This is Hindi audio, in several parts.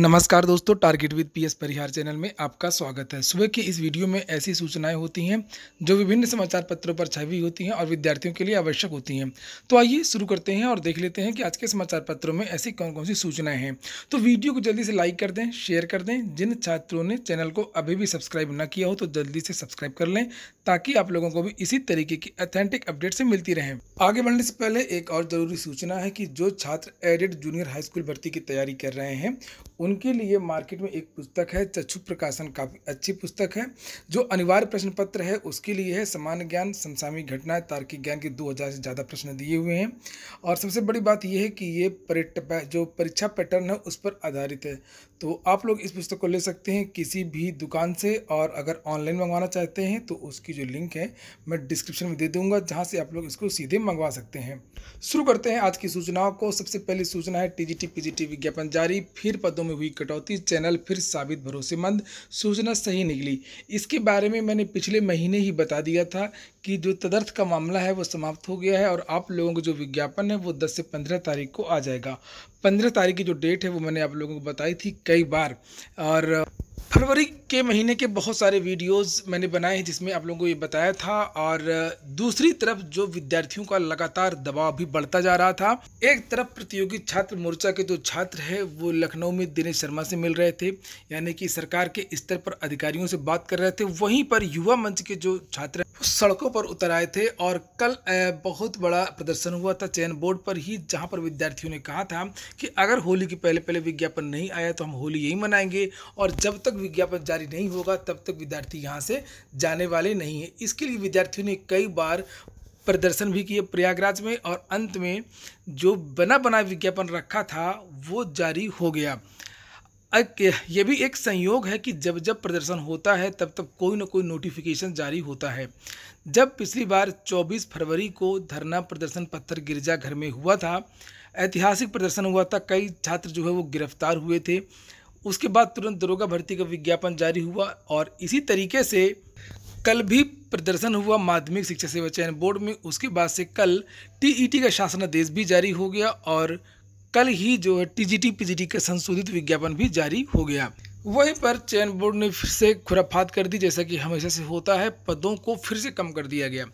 नमस्कार दोस्तों target with P S Parihar channel में आपका स्वागत है सुबह की इस वीडियो में ऐसी सूचनाएं होती हैं जो विभिन्न समाचार पत्रों पर छवी होती हैं और विद्यार्थियों के लिए आवश्यक होती हैं तो आइए शुरू करते हैं और देख लेते हैं कि आज के समाचार पत्रों में ऐसी कौन कौन सी सूचनाएं हैं तो वीडियो को जल्दी से लाइक कर दें शेयर कर दें जिन छात्रों ने चैनल को अभी भी सब्सक्राइब न किया हो तो जल्दी से सब्सक्राइब कर लें ताकि आप लोगों को भी इसी तरीके की अथेंटिक अपडेट से मिलती रहे आगे बढ़ने से पहले एक और जरूरी सूचना है कि जो छात्र एडेड जूनियर हाई स्कूल भर्ती की तैयारी कर रहे हैं उनके लिए मार्केट में एक पुस्तक है चक्षु प्रकाशन काफ़ी अच्छी पुस्तक है जो अनिवार्य प्रश्न पत्र है उसके लिए है सामान्य ज्ञान समसामी घटना तार्किक ज्ञान के 2000 से ज़्यादा प्रश्न दिए हुए हैं और सबसे बड़ी बात यह है कि ये जो परीक्षा पैटर्न है उस पर आधारित है तो आप लोग इस पुस्तक को ले सकते हैं किसी भी दुकान से और अगर ऑनलाइन मंगवाना चाहते हैं तो उसकी जो लिंक है मैं डिस्क्रिप्शन में दे दूंगा जहां से आप लोग इसको सीधे मंगवा सकते हैं शुरू करते हैं आज की सूचनाओं को सबसे पहली सूचना है टीजीटी पीजीटी विज्ञापन जारी फिर पदों में हुई कटौती चैनल फिर साबित भरोसेमंद सूचना सही निकली इसके बारे में मैंने पिछले महीने ही बता दिया था कि जो तदर्थ का मामला है वो समाप्त हो गया है और आप लोगों का जो विज्ञापन है वो 10 से 15 तारीख को आ जाएगा 15 तारीख की जो डेट है वो मैंने आप लोगों को बताई थी कई बार और फरवरी के महीने के बहुत सारे वीडियोस मैंने बनाए हैं जिसमें आप लोगों को ये बताया था और दूसरी तरफ जो विद्यार्थियों का लगातार दबाव भी बढ़ता जा रहा था एक तरफ प्रतियोगी छात्र मोर्चा के जो तो छात्र है वो लखनऊ में दिनेश शर्मा से मिल रहे थे यानी कि सरकार के स्तर पर अधिकारियों से बात कर रहे थे वहीं पर युवा मंच के जो छात्र सड़कों पर उतर आए थे और कल बहुत बड़ा प्रदर्शन हुआ था चयन बोर्ड पर ही जहां पर विद्यार्थियों ने कहा था कि अगर होली के पहले पहले विज्ञापन नहीं आया तो हम होली यही मनाएंगे और जब तक विज्ञापन जारी नहीं होगा तब तक विद्यार्थी यहाँ से जाने वाले नहीं हैं इसके लिए विद्यार्थियों ने कई बार प्रदर्शन भी किए प्रयागराज में और अंत में जो बना बना विज्ञापन रखा था वो जारी हो गया ये भी एक संयोग है कि जब जब प्रदर्शन होता है तब तब कोई ना कोई नोटिफिकेशन जारी होता है जब पिछली बार 24 फरवरी को धरना प्रदर्शन पत्थर गिरजाघर में हुआ था ऐतिहासिक प्रदर्शन हुआ था कई छात्र जो है वो गिरफ्तार हुए थे उसके बाद तुरंत दरोगा भर्ती का विज्ञापन जारी हुआ और इसी तरीके से कल भी प्रदर्शन हुआ माध्यमिक शिक्षा सेवा चयन बोर्ड में उसके बाद से कल टीईटी e का शासनादेश भी जारी हो गया और कल ही जो है टीजीटी पीजीटी का संशोधित विज्ञापन भी जारी हो गया वहीं पर चयन बोर्ड ने फिर से खुराफात कर दी जैसा कि हमेशा से होता है पदों को फिर से कम कर दिया गया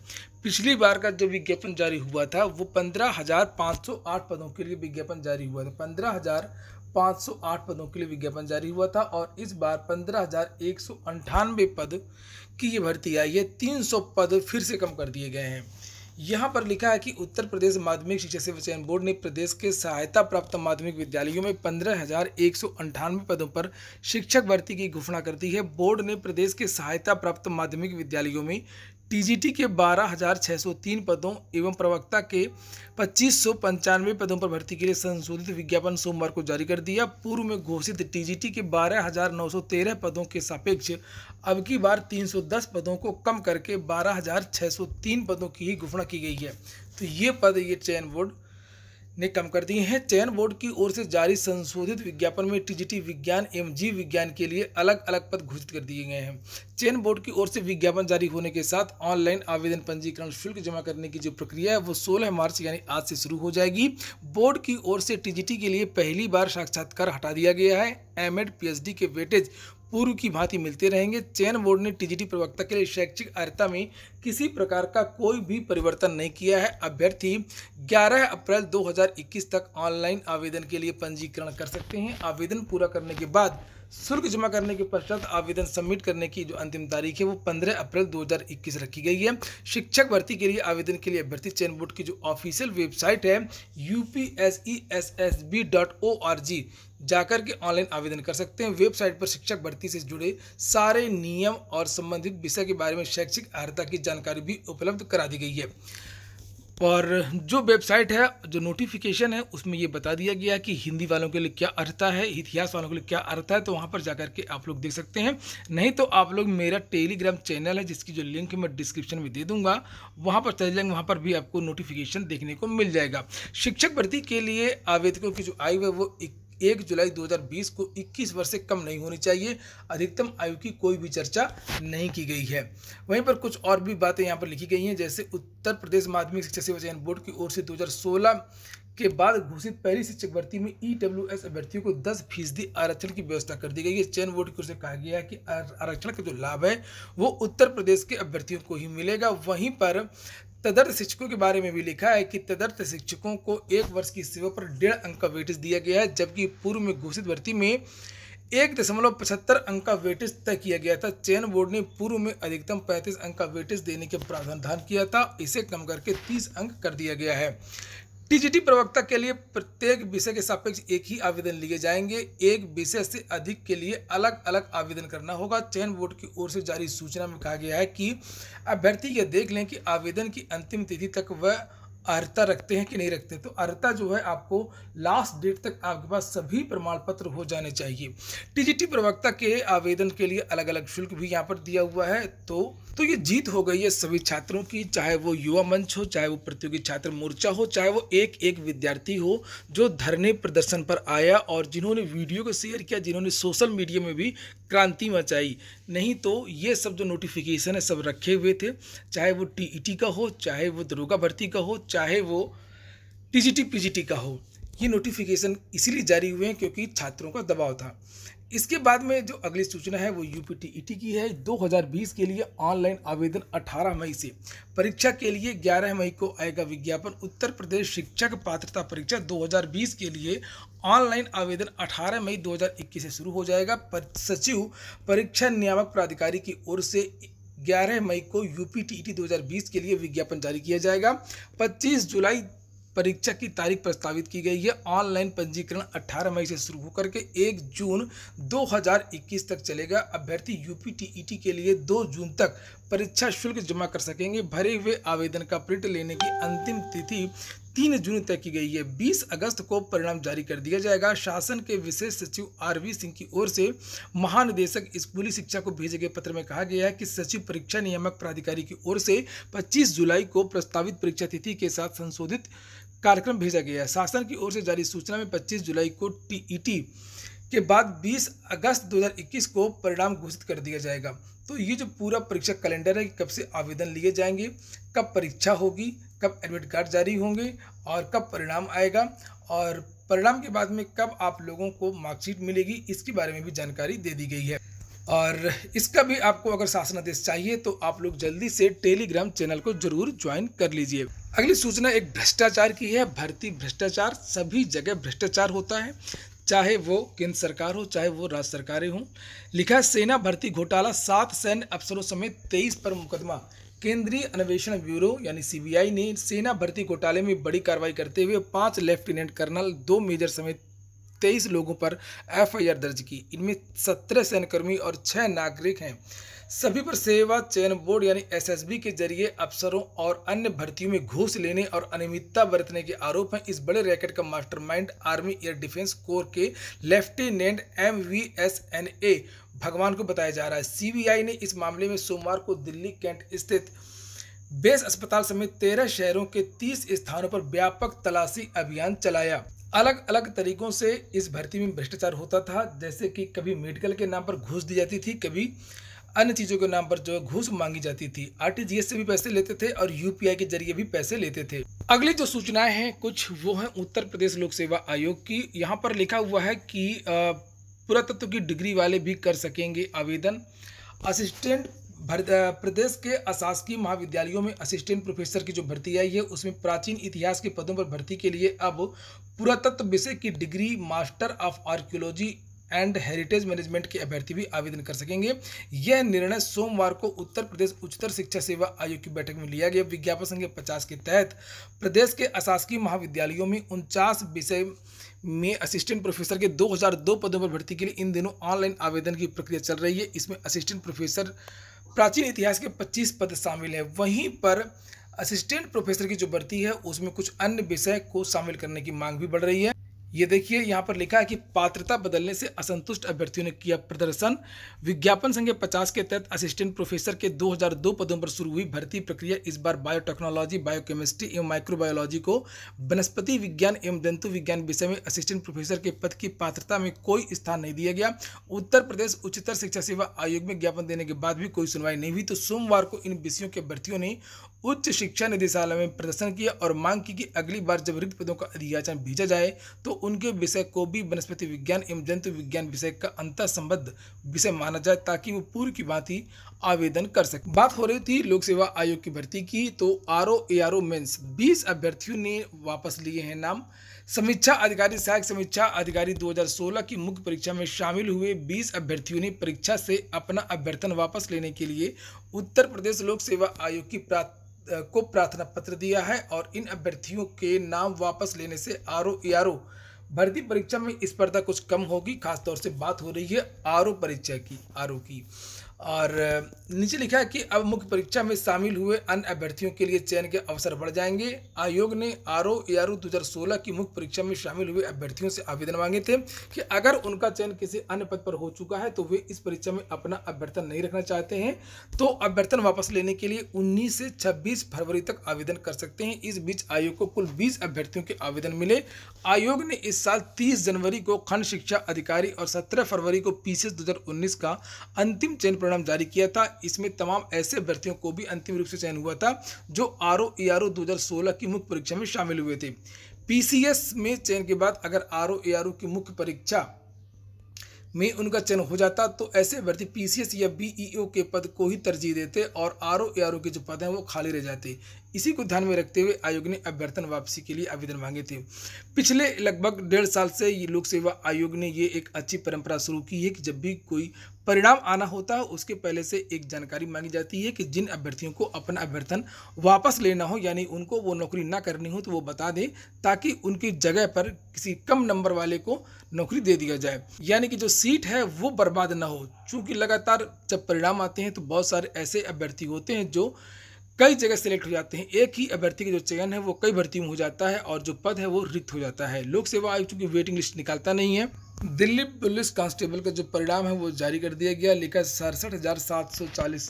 पिछली बार का जो विज्ञापन जारी हुआ था वो पंद्रह हज़ार पाँच सौ आठ पदों के लिए विज्ञापन जारी हुआ था पंद्रह हज़ार पाँच सौ आठ पदों के लिए विज्ञापन जारी हुआ था और इस बार पंद्रह हज़ार एक सौ अंठानवे पद की ये भर्ती आई है तीन सौ पद फिर से कम कर दिए गए हैं यहाँ पर लिखा है कि उत्तर प्रदेश माध्यमिक शिक्षा सेवा चयन बोर्ड ने प्रदेश के सहायता प्राप्त माध्यमिक विद्यालयों में पंद्रह हजार एक सौ अंठानवे पदों पर शिक्षक भर्ती की घोषणा कर दी है बोर्ड ने प्रदेश के सहायता प्राप्त माध्यमिक विद्यालयों में टीजीटी के 12,603 पदों एवं प्रवक्ता के पच्चीस पदों पर भर्ती के लिए संशोधित विज्ञापन सोमवार को जारी कर दिया पूर्व में घोषित टीजीटी के 12,913 पदों के सापेक्ष अब की बार 310 पदों को कम करके 12,603 पदों की ही घोषणा की गई है तो ये पद ये चयन बोर्ड ने कम कर दिए हैं चयन बोर्ड की ओर से जारी संशोधित विज्ञापन में टीजीटी विज्ञान एवं जीव विज्ञान के लिए अलग अलग पद घोषित कर दिए गए हैं चयन बोर्ड की ओर से विज्ञापन जारी होने के साथ ऑनलाइन आवेदन पंजीकरण शुल्क जमा करने की जो प्रक्रिया है वो 16 मार्च यानी आज से शुरू हो जाएगी बोर्ड की ओर से टीजीटी के लिए पहली बार साक्षात्कार हटा दिया गया है एम एड के वेटेज पूर्व की भांति मिलते रहेंगे चयन बोर्ड ने टीजीटी प्रवक्ता के लिए शैक्षिक अर्हता में किसी प्रकार का कोई भी परिवर्तन नहीं किया है अभ्यर्थी 11 अप्रैल 2021 तक ऑनलाइन आवेदन के लिए पंजीकरण कर सकते हैं आवेदन पूरा करने के बाद शुल्क जमा करने के पश्चात आवेदन सबमिट करने की जो अंतिम तारीख है वो 15 अप्रैल 2021 रखी गई है शिक्षक भर्ती के लिए आवेदन के लिए अभ्यर्थी चयन बोर्ड की जो ऑफिशियल वेबसाइट है यू पी जाकर के ऑनलाइन आवेदन कर सकते हैं वेबसाइट पर शिक्षक भर्ती से जुड़े सारे नियम और संबंधित विषय के बारे में शैक्षिक अर्हता की जानकारी भी उपलब्ध करा दी गई है और जो वेबसाइट है जो नोटिफिकेशन है उसमें ये बता दिया गया कि हिंदी वालों के लिए क्या अर्थता है इतिहास वालों के लिए क्या अर्थता है तो वहाँ पर जाकर के आप लोग देख सकते हैं नहीं तो आप लोग मेरा टेलीग्राम चैनल है जिसकी जो लिंक मैं डिस्क्रिप्शन में दे दूंगा वहाँ पर चले जाएंगे वहाँ पर भी आपको नोटिफिकेशन देखने को मिल जाएगा शिक्षक भर्ती के लिए आवेदकों की जो आयु है वो एक जुलाई 2020 को 21 वर्ष से कम नहीं होनी चाहिए अधिकतम आयु की कोई भी चर्चा नहीं की गई है वहीं पर कुछ और भी बातें यहाँ पर लिखी गई हैं जैसे उत्तर प्रदेश माध्यमिक शिक्षा सेवा चयन बोर्ड की ओर से 2016 के बाद घोषित पहली शिक्षक भर्ती में ई डब्ल्यू एस अभ्यर्थियों को दस फीसदी आरक्षण की व्यवस्था कर दी गई है चयन बोर्ड की ओर से कहा गया है कि आरक्षण का जो लाभ है वो उत्तर प्रदेश के अभ्यर्थियों को ही मिलेगा वहीं पर तदर्थ शिक्षकों के बारे में भी लिखा है कि तदर्थ शिक्षकों को एक वर्ष की सेवा पर डेढ़ अंक का वेटेज दिया गया है जबकि पूर्व में घोषित भर्ती में एक दशमलव पचहत्तर अंक का वेटेज तय किया गया था चयन बोर्ड ने पूर्व में अधिकतम पैंतीस अंक का वेटेज देने के प्रावधान किया था इसे कम करके तीस अंक कर दिया गया है टीजीटी प्रवक्ता के लिए प्रत्येक विषय के सापेक्ष एक ही आवेदन लिए जाएंगे एक विषय से अधिक के लिए अलग अलग आवेदन करना होगा चयन बोर्ड की ओर से जारी सूचना में कहा गया है कि अभ्यर्थी यह देख लें कि आवेदन की अंतिम तिथि तक वह अर्हता रखते हैं कि नहीं रखते तो अर्हता जो है आपको लास्ट डेट तक आपके पास सभी प्रमाण पत्र हो जाने चाहिए टीजीटी प्रवक्ता के आवेदन के लिए अलग अलग शुल्क भी यहाँ पर दिया हुआ है तो तो ये जीत हो गई है सभी छात्रों की चाहे वो युवा मंच हो चाहे वो प्रतियोगी छात्र मोर्चा हो चाहे वो एक एक विद्यार्थी हो जो धरने प्रदर्शन पर आया और जिन्होंने वीडियो को शेयर किया जिन्होंने सोशल मीडिया में भी क्रांति मचाई नहीं तो ये सब जो नोटिफिकेशन है सब रखे हुए थे चाहे वो टी e का हो चाहे वो दरोगा भर्ती का हो चाहे वो टी जी का हो ये नोटिफिकेशन इसीलिए जारी हुए हैं क्योंकि छात्रों का दबाव था इसके बाद में जो अगली सूचना है वो यू पी e की है 2020 के लिए ऑनलाइन आवेदन 18 मई से परीक्षा के लिए 11 मई को आएगा विज्ञापन उत्तर प्रदेश शिक्षक पात्रता परीक्षा 2020 के लिए ऑनलाइन आवेदन 18 मई 2021 से शुरू हो जाएगा पर सचिव परीक्षा नियामक प्राधिकारी की ओर से 11 मई को यू पी 2020 के लिए विज्ञापन जारी किया जाएगा 25 जुलाई परीक्षा की तारीख प्रस्तावित की गई है ऑनलाइन पंजीकरण 18 मई से शुरू होकर के 1 जून 2021 तक चलेगा अभ्यर्थी यूपीटीईटी e के लिए 2 जून तक परीक्षा शुल्क जमा कर सकेंगे भरे हुए आवेदन का प्रिंट लेने की अंतिम तिथि तीन जून तक की गई है 20 अगस्त को परिणाम जारी कर दिया जाएगा शासन के विशेष सचिव आर वी सिंह की ओर से महानिदेशक स्कूली शिक्षा को भेजे गए पत्र में कहा गया है कि सचिव परीक्षा नियामक प्राधिकारी की ओर से 25 जुलाई को प्रस्तावित परीक्षा तिथि के साथ संशोधित कार्यक्रम भेजा गया है शासन की ओर से जारी सूचना में 25 जुलाई को टीईटी के बाद 20 अगस्त 2021 को परिणाम घोषित कर दिया जाएगा तो ये जो पूरा परीक्षा कैलेंडर है कब से आवेदन लिए जाएंगे कब परीक्षा होगी कब एडमिट कार्ड जारी होंगे और कब परिणाम आएगा और परिणाम के बाद में कब आप लोगों को मार्कशीट मिलेगी इसके बारे में भी जानकारी दे दी गई है और इसका भी आपको अगर शासनादेश चाहिए तो आप लोग जल्दी से टेलीग्राम चैनल को जरूर ज्वाइन कर लीजिए अगली सूचना एक भ्रष्टाचार की है भर्ती भ्रष्टाचार सभी जगह भ्रष्टाचार होता है चाहे वो केंद्र सरकार हो चाहे वो राज्य सरकारें हों लिखा है सेना भर्ती घोटाला सात सैन्य अफसरों समेत तेईस पर मुकदमा केंद्रीय अन्वेषण ब्यूरो यानी सीबीआई ने सेना भर्ती घोटाले में बड़ी कार्रवाई करते हुए पांच लेफ्टिनेंट कर्नल दो मेजर समेत 23 लोगों पर एफआईआर दर्ज की इनमें 17 सैन्यकर्मी और 6 नागरिक हैं सभी पर सेवा चयन बोर्ड यानी एसएसबी के जरिए अफसरों और अन्य भर्तियों में घूस लेने और अनियमितता बरतने के आरोप हैं इस बड़े रैकेट का mastermind army air defence corps के lieutenant M V S N A Bhagwan को बताया जा रहा है सीबीआई ने इस मामले में सोमवार को दिल्ली कैंट स्थित बेस अस्पताल समेत तेरह शहरों के तीस स्थानों पर व्यापक तलाशी अभियान चलाया अलग अलग तरीकों से इस भर्ती में भ्रष्टाचार होता था जैसे कि कभी मेडिकल के नाम पर घूस दी जाती थी कभी अन्य चीज़ों के नाम पर जो है घूस मांगी जाती थी आरटीजीएस से भी पैसे लेते थे और यूपीआई के जरिए भी पैसे लेते थे अगली जो सूचनाएं हैं कुछ वो हैं उत्तर प्रदेश लोक सेवा आयोग की यहाँ पर लिखा हुआ है कि पुरातत्व की डिग्री वाले भी कर सकेंगे आवेदन असिस्टेंट प्रदेश के अशासकीय महाविद्यालयों में असिस्टेंट प्रोफेसर की जो भर्ती आई है उसमें प्राचीन इतिहास के पदों पर भर्ती के लिए अब पुरातत्व विषय की degree master of archaeology and heritage management के अभ्यर्थी भी आवेदन कर सकेंगे यह निर्णय सोमवार को उत्तर प्रदेश उच्चतर शिक्षा सेवा आयोग की बैठक में लिया गया विज्ञापन संख्या पचास के तहत प्रदेश के अशासकीय महाविद्यालयों में उनचास विषय में असिस्टेंट प्रोफेसर के 2002 पदों पर भर्ती के लिए इन दिनों ऑनलाइन आवेदन की प्रक्रिया चल रही है इसमें असिस्टेंट प्रोफेसर प्राचीन इतिहास के पच्चीस पद शामिल हैं वहीं पर असिस्टेंट प्रोफेसर की जो भर्ती है उसमें कुछ अन्य विषय को शामिल करने की मांग भी बढ़ रही है ये देखिए यहाँ पर लिखा है कि पात्रता बदलने से असंतुष्ट अभ्यर्थियों ने किया प्रदर्शन विज्ञापन संख्या पचास के तहत असिस्टेंट प्रोफेसर के 2002 पदों पर शुरू हुई भर्ती प्रक्रिया इस बार बायोटेक्नोलॉजी बायोकेमिस्ट्री एवं माइक्रोबायोलॉजी को वनस्पति विज्ञान एवं दंतु विज्ञान विषय में असिस्टेंट प्रोफेसर के पद की पात्रता में कोई स्थान नहीं दिया गया उत्तर प्रदेश उच्चतर शिक्षा सेवा आयोग में ज्ञापन देने के बाद भी कोई सुनवाई नहीं हुई तो सोमवार को इन विषयों के अभ्यर्थियों ने उच्च शिक्षा निदेशालय में प्रदर्शन किया और मांग की कि अगली बार जब रिक्त पदों का अधियाचन भेजा जाए तो उनके विषय को भी वनस्पति विज्ञान एवं जंतु विज्ञान विषय का अंतर संबद्ध विषय माना जाए ताकि वो पूर्व की बात ही आवेदन कर सके बात हो रही थी लोक सेवा आयोग की भर्ती की तो R O A R O mains बीस अभ्यर्थियों ने वापस लिए हैं नाम समीक्षा अधिकारी सहायक समीक्षा अधिकारी 2016 की मुख्य परीक्षा में शामिल हुए 20 अभ्यर्थियों ने परीक्षा से अपना अभ्यर्थन वापस लेने के लिए उत्तर प्रदेश लोक सेवा आयोग की प्राप्त को प्रार्थना पत्र दिया है और इन अभ्यर्थियों के नाम वापस लेने से आर ओ भर्ती परीक्षा में स्पर्धा कुछ कम होगी खासतौर से बात हो रही है आर परीक्षा की आर की और नीचे लिखा है कि अब मुख्य परीक्षा में शामिल हुए अन्य अभ्यर्थियों के लिए चयन के अवसर बढ़ जाएंगे आयोग ने आर ओ ए आर ओ दो हज़ार सोलह की मुख्य परीक्षा में शामिल हुए अभ्यर्थियों से आवेदन मांगे थे कि अगर उनका चयन किसी अन्य पद पर हो चुका है तो वे इस परीक्षा में अपना अभ्यर्थन नहीं रखना चाहते हैं तो अभ्यर्थन वापस लेने के लिए उन्नीस से छब्बीस फरवरी तक आवेदन कर सकते हैं इस बीच आयोग को कुल बीस अभ्यर्थियों के आवेदन मिले आयोग ने इस साल तीस जनवरी को खंड शिक्षा अधिकारी और सत्रह फरवरी को पीसीएस दो का अंतिम चयन परिणाम जारी किया था इसमें तमाम ऐसे अभ्यर्थियों को भी अंतिम रूप से चयन हुआ था जो R O E R O दो की मुख्य परीक्षा में शामिल हुए थे पीसीएस में चयन के बाद अगर आर ओ ए आर ओ की मुख्य परीक्षा में उनका चयन हो जाता तो ऐसे अभ्यर्थी पीसीएस या बीईओ के पद को ही तरजीह देते और आर ओ के जो पद हैं वो खाली रह जाते इसी को ध्यान में रखते हुए आयोग ने अभ्यर्थन वापसी के लिए आवेदन मांगे थे पिछले लगभग डेढ़ साल से ये लोक सेवा आयोग ने ये एक अच्छी परंपरा शुरू की है कि जब भी कोई परिणाम आना होता है उसके पहले से एक जानकारी मांगी जाती है कि जिन अभ्यर्थियों को अपना अभ्यर्थन वापस लेना हो यानी उनको वो नौकरी ना करनी हो तो वो बता दें ताकि उनकी जगह पर किसी कम नंबर वाले को नौकरी दे दिया जाए यानी कि जो सीट है वो बर्बाद ना हो चूँकि लगातार जब परिणाम आते हैं तो बहुत सारे ऐसे अभ्यर्थी होते हैं जो कई जगह सेलेक्ट हो जाते हैं एक ही अभ्यर्थी का जो चयन है वो कई भर्ती में हो जाता है और जो पद है वो रिक्त हो जाता है लोक सेवा आयोग चूँकि वेटिंग लिस्ट निकालता नहीं है दिल्ली पुलिस कांस्टेबल का जो परिणाम है वो जारी कर दिया गया लेकर सड़सठ हज़ार सात सौ चालीस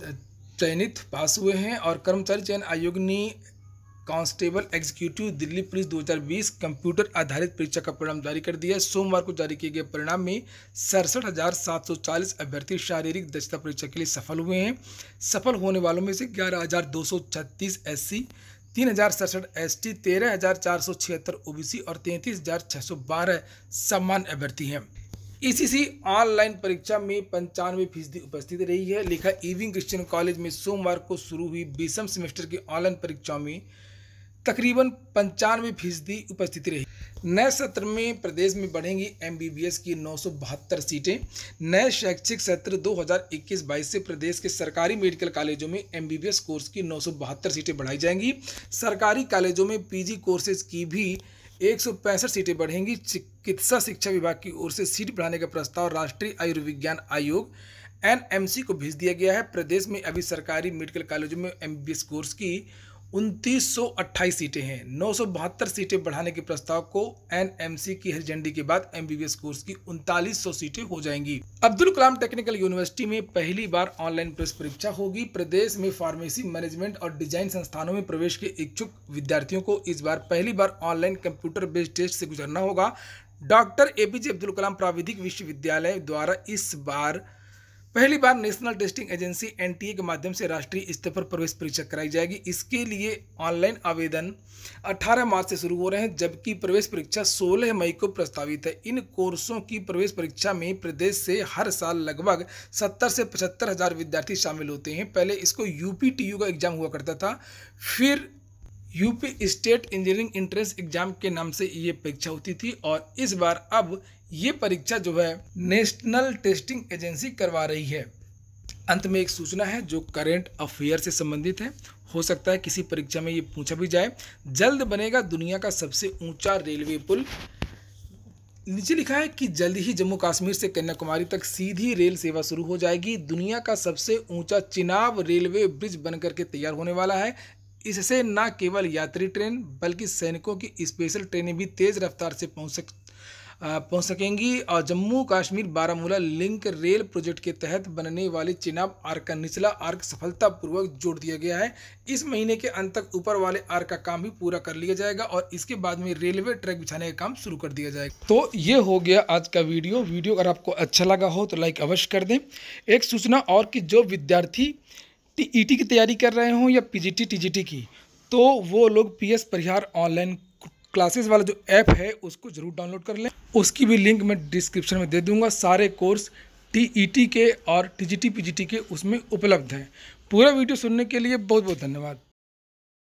चयनित पास हुए हैं और कर्मचारी चयन आयोग ने constable executive Delhi police 2020 computer आधारित परीक्षा का परिणाम जारी कर दिया है सोमवार को जारी किए गए परिणाम में सड़सठ हज़ार सात सौ चालीस अभ्यर्थी शारीरिक दक्षता परीक्षा के लिए सफल हुए हैं सफल होने वालों में से ग्यारह हज़ार दो सौ छत्तीस एस तीन हजार सड़सठ एस टी तेरह हजार चार सौ छिहत्तर ओबीसी और तैंतीस हजार छः सौ बारह सामान्य अभ्यर्थी हैं ईसीसी ऑनलाइन परीक्षा में पंचानवे फीसदी उपस्थित रही है लिखा इविंग क्रिश्चियन कॉलेज में सोमवार को शुरू हुई बीसम सेमेस्टर की ऑनलाइन परीक्षाओं में तकरीबन पंचानवे फीसदी उपस्थिति रही नए सत्र में प्रदेश में बढ़ेंगी एमबीबीएस की नौ सीटें नए शैक्षिक सत्र 2021-22 से प्रदेश के सरकारी मेडिकल कॉलेजों में एमबीबीएस कोर्स की नौ सीटें बढ़ाई जाएंगी सरकारी कॉलेजों में पीजी कोर्सेज की भी एक सीटें बढ़ेंगी चिकित्सा शिक्षा विभाग की ओर से सीट बढ़ाने का प्रस्ताव राष्ट्रीय आयुर्विज्ञान आयोग एनएमसी को भेज दिया गया है प्रदेश में अभी सरकारी मेडिकल कॉलेजों में एमबीबीएस कोर्स की उनतीस सीटें हैं नौ सीटें बढ़ाने के प्रस्ताव को एनएमसी की हरी झंडी के बाद एमबीबीएस कोर्स की उनतालीस सीटें हो जाएंगी अब्दुल कलाम टेक्निकल यूनिवर्सिटी में पहली बार ऑनलाइन प्रवेश परीक्षा होगी प्रदेश में फार्मेसी मैनेजमेंट और डिजाइन संस्थानों में प्रवेश के इच्छुक विद्यार्थियों को इस बार पहली बार ऑनलाइन कंप्यूटर बेस्ड टेस्ट से गुजरना होगा डॉक्टर ए अब्दुल कलाम प्राविधिक विश्वविद्यालय द्वारा इस बार पहली बार नेशनल टेस्टिंग एजेंसी एनटीए के माध्यम से राष्ट्रीय स्तर पर प्रवेश परीक्षा कराई जाएगी इसके लिए ऑनलाइन आवेदन 18 मार्च से शुरू हो रहे हैं जबकि प्रवेश परीक्षा 16 मई को प्रस्तावित है इन कोर्सों की प्रवेश परीक्षा में प्रदेश से हर साल लगभग 70 से पचहत्तर हज़ार विद्यार्थी शामिल होते हैं पहले इसको यूपी का एग्ज़ाम हुआ करता था फिर UP state engineering entrance exam के नाम से ये परीक्षा होती थी और इस बार अब ये परीक्षा जो है नेशनल टेस्टिंग एजेंसी करवा रही है अंत में एक सूचना है जो करेंट अफेयर से संबंधित है हो सकता है किसी परीक्षा में ये पूछा भी जाए जल्द बनेगा दुनिया का सबसे ऊंचा रेलवे पुल नीचे लिखा है कि जल्द ही जम्मू कश्मीर से कन्याकुमारी तक सीधी रेल सेवा शुरू हो जाएगी दुनिया का सबसे ऊंचा चिनाब रेलवे ब्रिज बनकर के तैयार होने वाला है इससे न केवल यात्री ट्रेन बल्कि सैनिकों की स्पेशल ट्रेनें भी तेज रफ्तार से पहुंच सक पहुंच सकेंगी और Jammu Kashmir Baramulla link rail project के तहत बनने वाले चिनाब आर्क का निचला आर्क सफलतापूर्वक जोड़ दिया गया है इस महीने के अंत तक ऊपर वाले आर्क का काम भी पूरा कर लिया जाएगा और इसके बाद में रेलवे ट्रैक बिछाने का काम शुरू कर दिया जाएगा तो ये हो गया आज का वीडियो वीडियो अगर आपको अच्छा लगा हो तो लाइक अवश्य कर दें एक सूचना और कि जो विद्यार्थी टी की तैयारी कर रहे हों या पी जी की तो वो लोग एस परिहार ऑनलाइन क्लासेस वाला जो ऐप है उसको ज़रूर डाउनलोड कर लें उसकी भी लिंक मैं डिस्क्रिप्शन में दे दूंगा सारे कोर्स टी e के और टी जी के उसमें उपलब्ध हैं पूरा वीडियो सुनने के लिए बहुत बहुत धन्यवाद